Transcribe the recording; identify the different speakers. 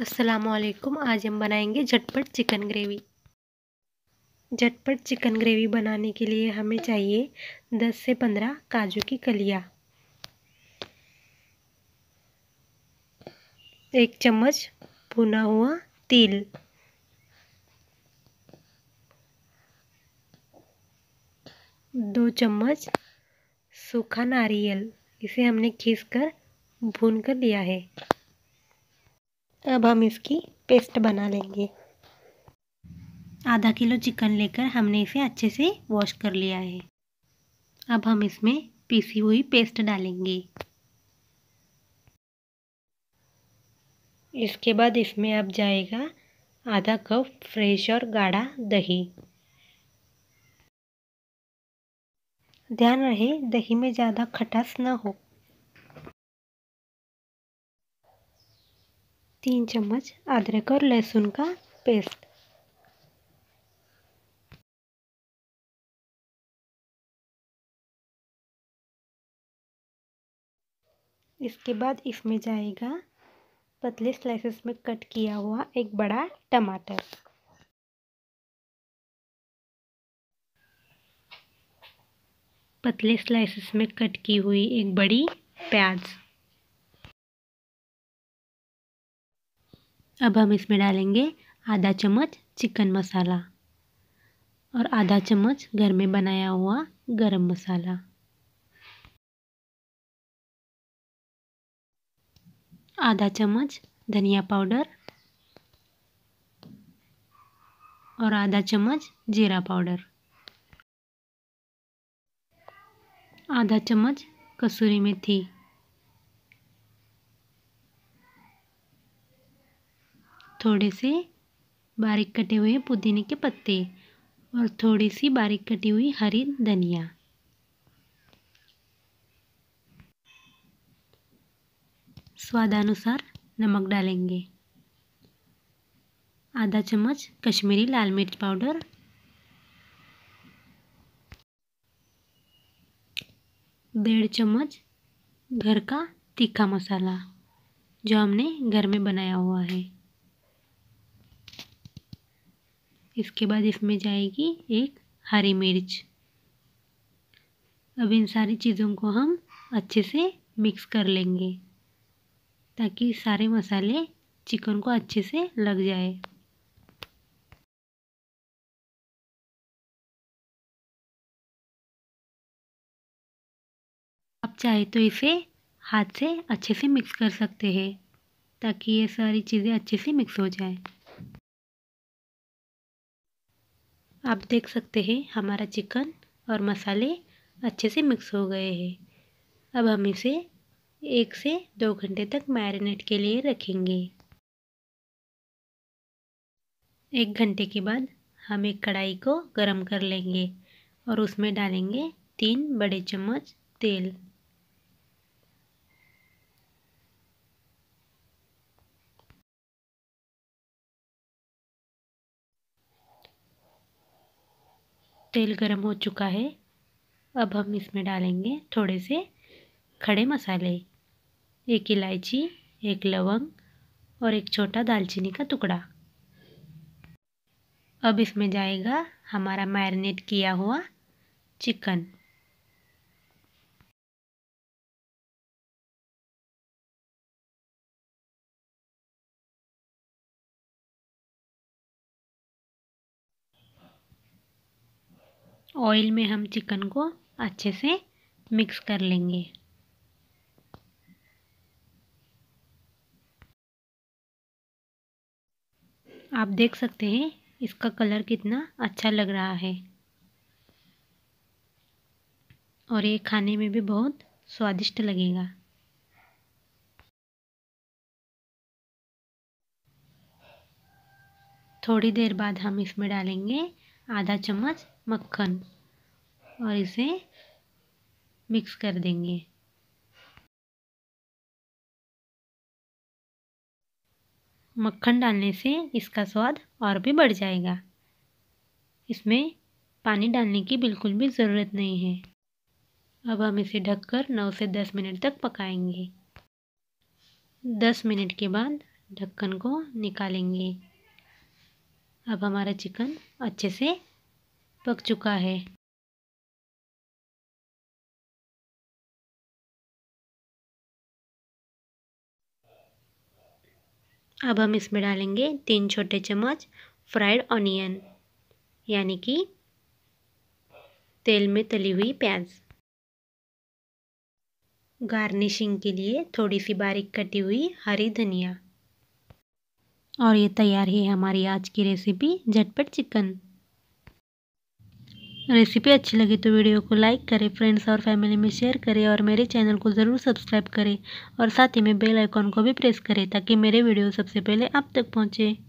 Speaker 1: असलकुम आज हम बनाएंगे झटपट चिकन ग्रेवी झटपट चिकन ग्रेवी बनाने के लिए हमें चाहिए 10 से 15 काजू की कलिया एक चम्मच भुना हुआ तिल दो चम्मच सूखा नारियल इसे हमने खींच कर भून कर लिया है अब हम इसकी पेस्ट बना लेंगे आधा किलो चिकन लेकर हमने इसे अच्छे से वॉश कर लिया है अब हम इसमें पीसी हुई पेस्ट डालेंगे इसके बाद इसमें अब जाएगा आधा कप फ्रेश और गाढ़ा दही ध्यान रहे दही में ज़्यादा खटास ना हो तीन चम्मच अदरक और लहसुन का पेस्ट इसके बाद इसमें जाएगा पतले स्लाइसेस में कट किया हुआ एक बड़ा टमाटर पतले स्लाइसेस में कट की हुई एक बड़ी प्याज अब हम इसमें डालेंगे आधा चम्मच चिकन मसाला और आधा चम्मच घर में बनाया हुआ गरम मसाला आधा चम्मच धनिया पाउडर और आधा चम्मच जीरा पाउडर आधा चम्मच कसूरी मेथी थोड़े से बारीक कटे हुए पुदीने के पत्ते और थोड़ी सी बारीक कटी हुई हरी धनिया स्वादानुसार नमक डालेंगे आधा चम्मच कश्मीरी लाल मिर्च पाउडर डेढ़ चम्मच घर का तीखा मसाला जो हमने घर में बनाया हुआ है इसके बाद इसमें जाएगी एक हरी मिर्च अब इन सारी चीज़ों को हम अच्छे से मिक्स कर लेंगे ताकि सारे मसाले चिकन को अच्छे से लग जाए आप चाहे तो इसे हाथ से अच्छे से मिक्स कर सकते हैं ताकि ये सारी चीज़ें अच्छे से मिक्स हो जाए आप देख सकते हैं हमारा चिकन और मसाले अच्छे से मिक्स हो गए हैं अब हम इसे एक से दो घंटे तक मैरिनेट के लिए रखेंगे एक घंटे के बाद हम एक कढ़ाई को गरम कर लेंगे और उसमें डालेंगे तीन बड़े चम्मच तेल तेल गरम हो चुका है अब हम इसमें डालेंगे थोड़े से खड़े मसाले एक इलायची एक लवंग और एक छोटा दालचीनी का टुकड़ा अब इसमें जाएगा हमारा मैरिनेट किया हुआ चिकन ऑयल में हम चिकन को अच्छे से मिक्स कर लेंगे आप देख सकते हैं इसका कलर कितना अच्छा लग रहा है और ये खाने में भी बहुत स्वादिष्ट लगेगा थोड़ी देर बाद हम इसमें डालेंगे आधा चम्मच मक्खन और इसे मिक्स कर देंगे मक्खन डालने से इसका स्वाद और भी बढ़ जाएगा इसमें पानी डालने की बिल्कुल भी ज़रूरत नहीं है अब हम इसे ढककर 9 से 10 मिनट तक पकाएंगे 10 मिनट के बाद ढक्कन को निकालेंगे अब हमारा चिकन अच्छे से पक चुका है अब हम इसमें डालेंगे तीन छोटे चम्मच फ्राइड ऑनियन यानी कि तेल में तली हुई प्याज गार्निशिंग के लिए थोड़ी सी बारीक कटी हुई हरी धनिया और ये तैयार है हमारी आज की रेसिपी झटपट चिकन रेसिपी अच्छी लगी तो वीडियो को लाइक करें फ्रेंड्स और फैमिली में शेयर करें और मेरे चैनल को ज़रूर सब्सक्राइब करें और साथ ही में बेल आइकॉन को भी प्रेस करें ताकि मेरे वीडियो सबसे पहले आप तक पहुँचें